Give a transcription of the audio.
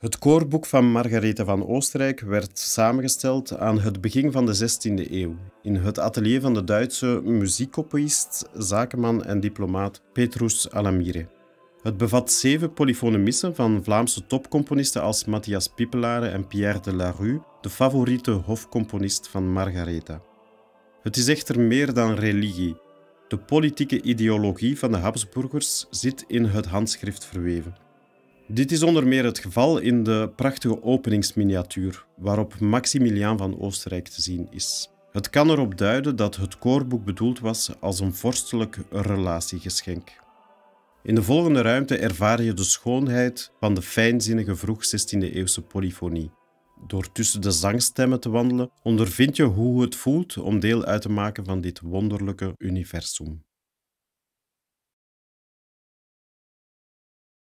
Het koorboek van Margarethe van Oostenrijk werd samengesteld aan het begin van de 16e eeuw in het atelier van de Duitse muziekcopyist, zakenman en diplomaat Petrus Alamire. Het bevat zeven polyfone missen van Vlaamse topcomponisten als Matthias Pipelare en Pierre de la Rue, de favoriete hofcomponist van Margaretha. Het is echter meer dan religie. De politieke ideologie van de Habsburgers zit in het handschrift verweven. Dit is onder meer het geval in de prachtige openingsminiatuur, waarop Maximiliaan van Oostenrijk te zien is. Het kan erop duiden dat het koorboek bedoeld was als een vorstelijk relatiegeschenk. In de volgende ruimte ervaar je de schoonheid van de fijnzinnige vroeg 16e-eeuwse polyfonie. Door tussen de zangstemmen te wandelen, ondervind je hoe het voelt om deel uit te maken van dit wonderlijke universum.